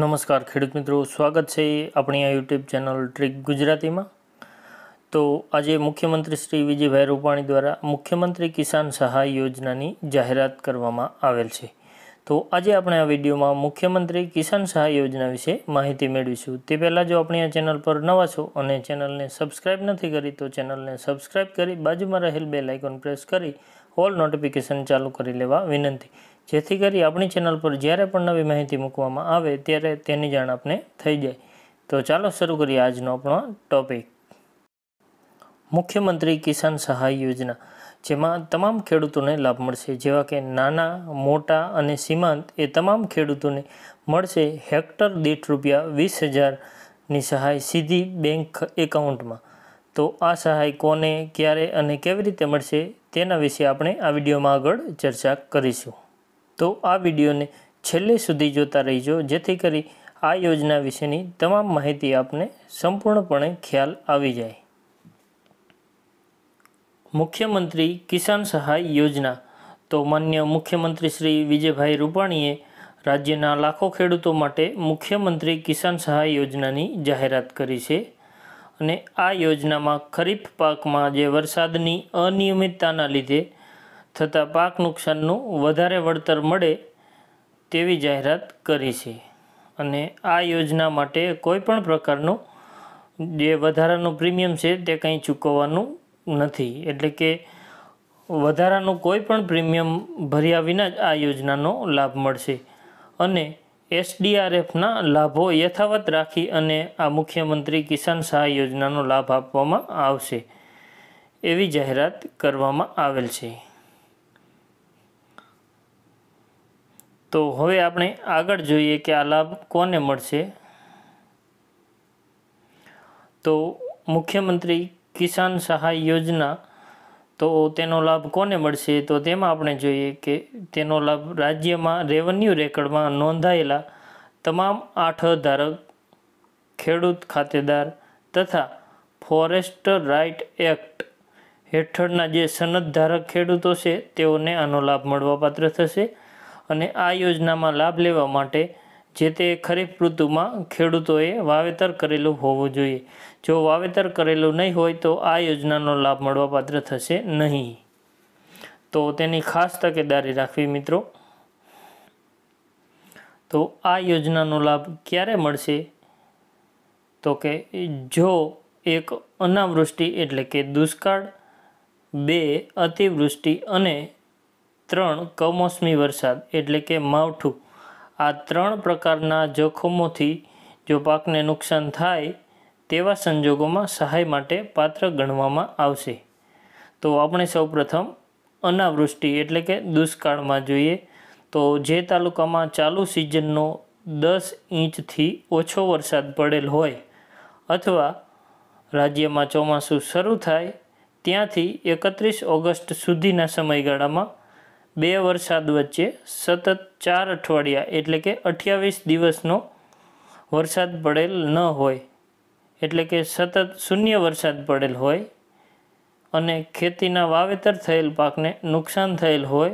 નમસ્કાર ખેડૂત મિત્રો સ્વાગત છે આપણી આ યુટ્યુબ ચેનલ ટ્રીક ગુજરાતીમાં તો આજે મુખ્યમંત્રી શ્રી વિજયભાઈ રૂપાણી દ્વારા મુખ્યમંત્રી કિસાન સહાય યોજનાની જાહેરાત કરવામાં આવેલ છે તો આજે આપણે આ વિડીયોમાં મુખ્યમંત્રી કિસાન સહાય યોજના વિશે માહિતી મેળવીશું તે પહેલાં જો આપણી આ ચેનલ પર નવા છો અને ચેનલને સબસ્ક્રાઇબ નથી કરી તો ચેનલને સબસ્ક્રાઇબ કરી બાજુમાં રહેલ બે લાઇકોન પ્રેસ કરી ઓલ નોટિફિકેશન ચાલુ કરી લેવા વિનંતી જેથી કરી આપણી ચેનલ પર જ્યારે પણ નવી માહિતી મૂકવામાં આવે ત્યારે તેની જાણ આપણે થઈ જાય તો ચાલો શરૂ કરીએ આજનો આપણો ટોપિક મુખ્યમંત્રી કિસાન સહાય યોજના જેમાં તમામ ખેડૂતોને લાભ મળશે જેવા કે નાના મોટા અને સીમાંત એ તમામ ખેડૂતોને મળશે હેક્ટર દીઠ રૂપિયા વીસ હજારની સહાય સીધી બેંક એકાઉન્ટમાં તો આ સહાય કોને ક્યારે અને કેવી રીતે મળશે તેના વિશે આપણે આ વિડીયોમાં આગળ ચર્ચા કરીશું તો આ વિડીયોને છેલ્લે સુધી જોતા રહીજો જેથી કરી આ યોજના વિશેની તમામ માહિતી આપને સંપૂર્ણપણે ખ્યાલ આવી જાય મુખ્યમંત્રી કિસાન સહાય યોજના તો માન્ય મુખ્યમંત્રી શ્રી વિજયભાઈ રૂપાણીએ રાજ્યના લાખો ખેડૂતો માટે મુખ્યમંત્રી કિસાન સહાય યોજનાની જાહેરાત કરી છે અને આ યોજનામાં ખરીફ પાકમાં જે વરસાદની અનિયમિતતાના લીધે થતાં પાક નુકસાનનું વધારે વળતર મળે તેવી જાહેરાત કરી છે અને આ યોજના માટે કોઈપણ પ્રકારનું જે વધારાનું પ્રીમિયમ છે તે કંઈ ચૂકવવાનું નથી એટલે કે વધારાનું કોઈ પણ પ્રીમિયમ ભર્યા વિના જ આ યોજનાનો લાભ મળશે અને એસડીઆરએફના લાભો યથાવત રાખી અને આ મુખ્યમંત્રી કિસાન સહાય યોજનાનો લાભ આપવામાં આવશે એવી જાહેરાત કરવામાં આવેલ છે તો હવે આપણે આગળ જોઈએ કે આ લાભ કોને મળશે તો મુખ્યમંત્રી કિસાન સહાય યોજના તો તેનો લાભ કોને મળશે તો તેમાં આપણે જોઈએ કે તેનો લાભ રાજ્યમાં રેવન્યુ રેકર્ડમાં નોંધાયેલા તમામ આઠ ધારક ખેડૂત ખાતેદાર તથા ફોરેસ્ટ રાઇટ એક્ટ હેઠળના જે સનદ ધારક ખેડૂતો છે તેઓને આનો લાભ મળવાપાત્ર થશે અને આ યોજનામાં લાભ લેવા માટે જે તે ખરીફ ઋતુમાં ખેડૂતોએ વાવેતર કરેલું હોવું જોઈએ જો વાવેતર કરેલું નહીં હોય તો આ યોજનાનો લાભ મળવાપાત્ર થશે નહીં તો તેની ખાસ તકેદારી રાખવી મિત્રો તો આ યોજનાનો લાભ ક્યારે મળશે તો કે જો એક અનાવૃષ્ટિ એટલે કે દુષ્કાળ બે અતિવૃષ્ટિ અને ત્રણ કમોસમી વરસાદ એટલે કે માવઠું આ ત્રણ પ્રકારના જોખમોથી જો પાકને નુકસાન થાય તેવા સંજોગોમાં સહાય માટે પાત્ર ગણવામાં આવશે તો આપણે સૌપ્રથમ અનાવૃષ્ટિ એટલે કે દુષ્કાળમાં જોઈએ તો જે તાલુકામાં ચાલુ સિઝનનો દસ ઇંચથી ઓછો વરસાદ પડેલ હોય અથવા રાજ્યમાં ચોમાસું શરૂ થાય ત્યાંથી એકત્રીસ ઓગસ્ટ સુધીના સમયગાળામાં બે વરસાદ વચ્ચે સતત ચાર અઠવાડિયા એટલે કે અઠ્યાવીસ દિવસનો વરસાદ પડેલ ન હોય એટલે કે સતત શૂન્ય વરસાદ પડેલ હોય અને ખેતીના વાવેતર થયેલ પાકને નુકસાન થયેલ હોય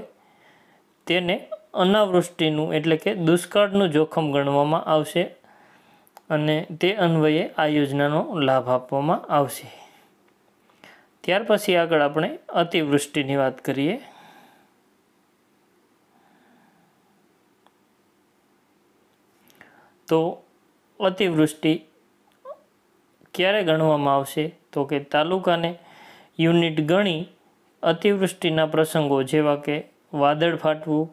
તેને અનાવૃષ્ટિનું એટલે કે દુષ્કાળનું જોખમ ગણવામાં આવશે અને તે અન્વયે આ યોજનાનો લાભ આપવામાં આવશે ત્યાર પછી આગળ આપણે અતિવૃષ્ટિની વાત કરીએ તો અતિવૃષ્ટિ ક્યારે ગણવામાં આવશે તો કે તાલુકાને યુનિટ ગણી અતિવૃષ્ટિના પ્રસંગો જેવા કે વાદળ ફાટવું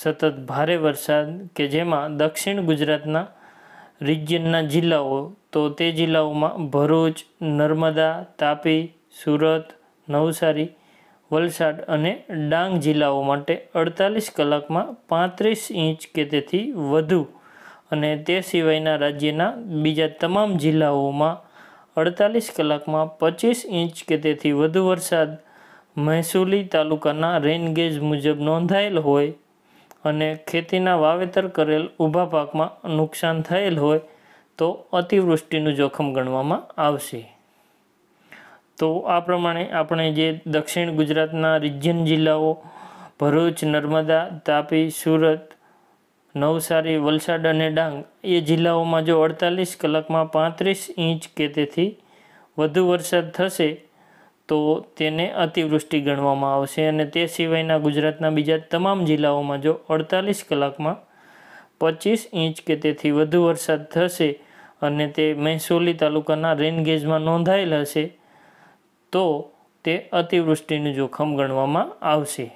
સતત ભારે વરસાદ કે જેમાં દક્ષિણ ગુજરાતના રિજિયનના જિલ્લાઓ તો તે જિલ્લાઓમાં ભરૂચ નર્મદા તાપી સુરત નવસારી વલસાડ અને ડાંગ જિલ્લાઓ માટે અડતાલીસ કલાકમાં પાંત્રીસ ઇંચ કે તેથી વધુ અને તે સિવાયના રાજ્યના બીજા તમામ જિલ્લાઓમાં અડતાલીસ કલાકમાં પચીસ ઇંચ કે તેથી વધુ વરસાદ મહેસૂલી તાલુકાના રેન મુજબ નોંધાયેલ હોય અને ખેતીના વાવેતર કરેલ ઊભા પાકમાં નુકસાન થયેલ હોય તો અતિવૃષ્ટિનું જોખમ ગણવામાં આવશે તો આ પ્રમાણે આપણે જે દક્ષિણ ગુજરાતના રિજિયન જિલ્લાઓ ભરૂચ નર્મદા તાપી સુરત નવસારી વલસાડ અને ડાંગ એ જિલ્લાઓમાં જો અડતાલીસ કલાકમાં પાંત્રીસ ઇંચ કે તેથી વધુ વરસાદ થશે તો તેને અતિવૃષ્ટિ ગણવામાં આવશે અને તે સિવાયના ગુજરાતના બીજા તમામ જિલ્લાઓમાં જો અડતાલીસ કલાકમાં પચીસ ઇંચ કે તેથી વધુ વરસાદ થશે અને તે મહેસોલી તાલુકાના રેનગેજમાં નોંધાયેલ હશે તો તે અતિવૃષ્ટિનું જોખમ ગણવામાં આવશે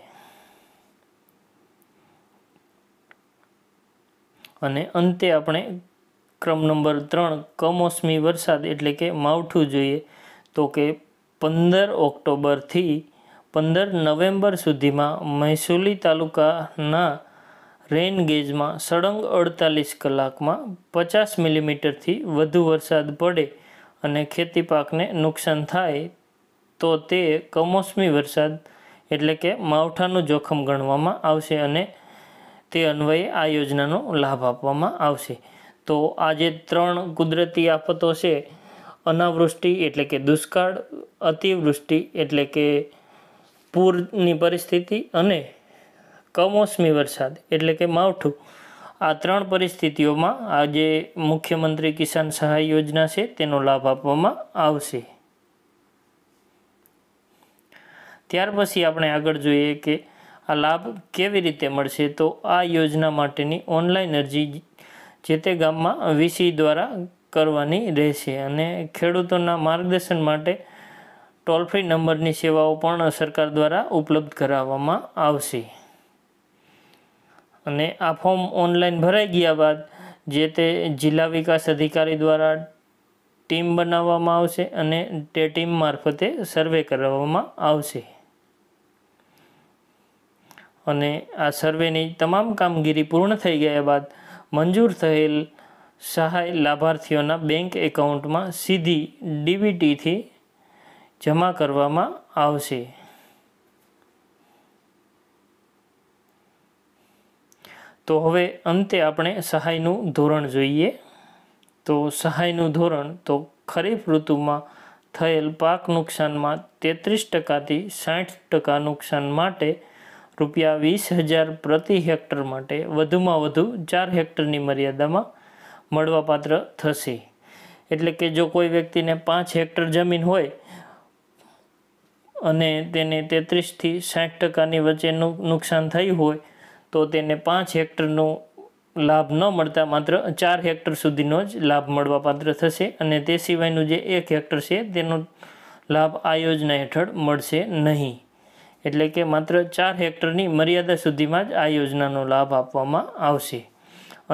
અને અંતે આપણે ક્રમ નંબર ત્રણ કમોસમી વરસાદ એટલે કે માવઠું જોઈએ તો કે પંદર ઓક્ટોબરથી પંદર નવેમ્બર સુધીમાં મહેસૂલી તાલુકાના રેન ગેજમાં સળંગ અડતાલીસ કલાકમાં પચાસ મિલીમીટરથી વધુ વરસાદ પડે અને ખેતી પાકને નુકસાન થાય તો તે કમોસમી વરસાદ એટલે કે માવઠાનું જોખમ ગણવામાં આવશે અને તે અન્વયે આ યોજનાનો લાભ આપવામાં આવશે તો આજે ત્રણ કુદરતી આફતો છે અનાવૃષ્ટિ એટલે કે દુષ્કાળ અતિવૃષ્ટિ એટલે કે પૂરની પરિસ્થિતિ અને કમોસમી વરસાદ એટલે કે માવઠું આ ત્રણ પરિસ્થિતિઓમાં આજે મુખ્યમંત્રી કિસાન સહાય યોજના છે તેનો લાભ આપવામાં આવશે ત્યાર પછી આપણે આગળ જોઈએ કે આ લાભ કેવી રીતે મળશે તો આ યોજના માટેની ઓનલાઈન અરજી જે તે ગામમાં વીસી દ્વારા કરવાની રહેશે અને ખેડૂતોના માર્ગદર્શન માટે ટોલ ફ્રી નંબરની સેવાઓ પણ સરકાર દ્વારા ઉપલબ્ધ કરાવવામાં આવશે અને આ ફોર્મ ઓનલાઈન ભરાઈ ગયા બાદ જે તે જિલ્લા વિકાસ અધિકારી દ્વારા ટીમ બનાવવામાં આવશે અને તે ટીમ મારફતે સર્વે કરવામાં આવશે અને આ સર્વેની તમામ કામગીરી પૂર્ણ થઈ ગયા બાદ મંજૂર થયેલ સહાય લાભાર્થીઓના બેંક એકાઉન્ટમાં સીધી ડીબીટીથી જમા કરવામાં આવશે તો હવે અંતે આપણે સહાયનું ધોરણ જોઈએ તો સહાયનું ધોરણ તો ખરીફ ઋતુમાં થયેલ પાક નુકસાનમાં તેત્રીસ ટકાથી સાઠ ટકા નુકસાન માટે રૂપિયા વીસ હજાર પ્રતિ હેક્ટર માટે વધુમાં વધુ ચાર હેક્ટરની મર્યાદામાં મળવાપાત્ર થશે એટલે કે જો કોઈ વ્યક્તિને પાંચ હેક્ટર જમીન હોય અને તેને તેત્રીસથી સાઠ ટકાની વચ્ચેનું નુકસાન થયું હોય તો તેને પાંચ હેક્ટરનો લાભ ન મળતા માત્ર ચાર હેક્ટર સુધીનો જ લાભ મળવાપાત્ર થશે અને તે સિવાયનું જે એક હેક્ટર છે તેનો લાભ આ યોજના હેઠળ મળશે નહીં એટલે કે માત્ર ચાર હેક્ટરની મર્યાદા સુધીમાં જ આ યોજનાનો લાભ આપવામાં આવશે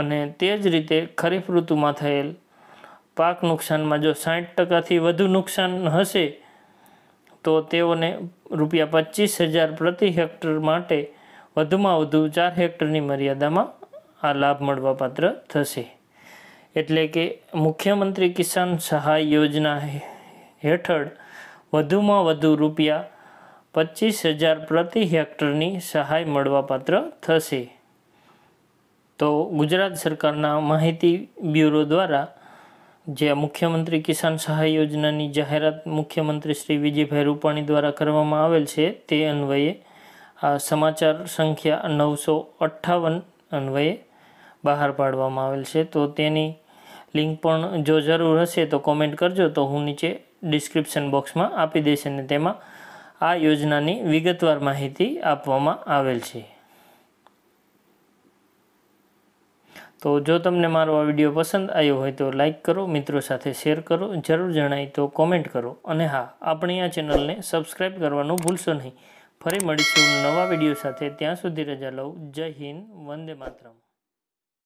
અને તે જ રીતે ખરીફ ઋતુમાં થયેલ પાક નુકસાનમાં જો સાઠ ટકાથી વધુ નુકસાન હશે તો તેઓને રૂપિયા પચીસ હજાર પ્રતિ હેક્ટર માટે વધુમાં વધુ ચાર હેક્ટરની મર્યાદામાં આ લાભ મળવાપાત્ર થશે એટલે કે મુખ્યમંત્રી કિસાન સહાય યોજના હેઠળ વધુમાં વધુ રૂપિયા પચીસ હજાર પ્રતિ હેક્ટરની સહાય મળવાપાત્ર થશે તો ગુજરાત સરકારના માહિતી બ્યુરો દ્વારા જે મુખ્યમંત્રી કિસાન સહાય યોજનાની જાહેરાત મુખ્યમંત્રી શ્રી વિજયભાઈ રૂપાણી દ્વારા કરવામાં આવેલ છે તે અન્વયે આ સમાચાર સંખ્યા નવસો અઠ્ઠાવન અન્વયે બહાર પાડવામાં આવેલ છે તો તેની લિંક પણ જો જરૂર હશે તો કોમેન્ટ કરજો તો હું નીચે ડિસ્ક્રિપ્શન બોક્સમાં આપી દઈશ અને તેમાં આ યોજનાની વિગતવાર માહિતી આપવામાં આવેલ છે તો જો તમને મારો આ વિડીયો પસંદ આવ્યો હોય તો લાઇક કરો મિત્રો સાથે શેર કરો જરૂર જણાય તો કોમેન્ટ કરો અને હા આપણી આ ચેનલને સબસ્ક્રાઈબ કરવાનું ભૂલશો નહીં ફરી મળીશું નવા વિડીયો સાથે ત્યાં સુધી રજા લઉં જય હિન્દ વંદે માતરમ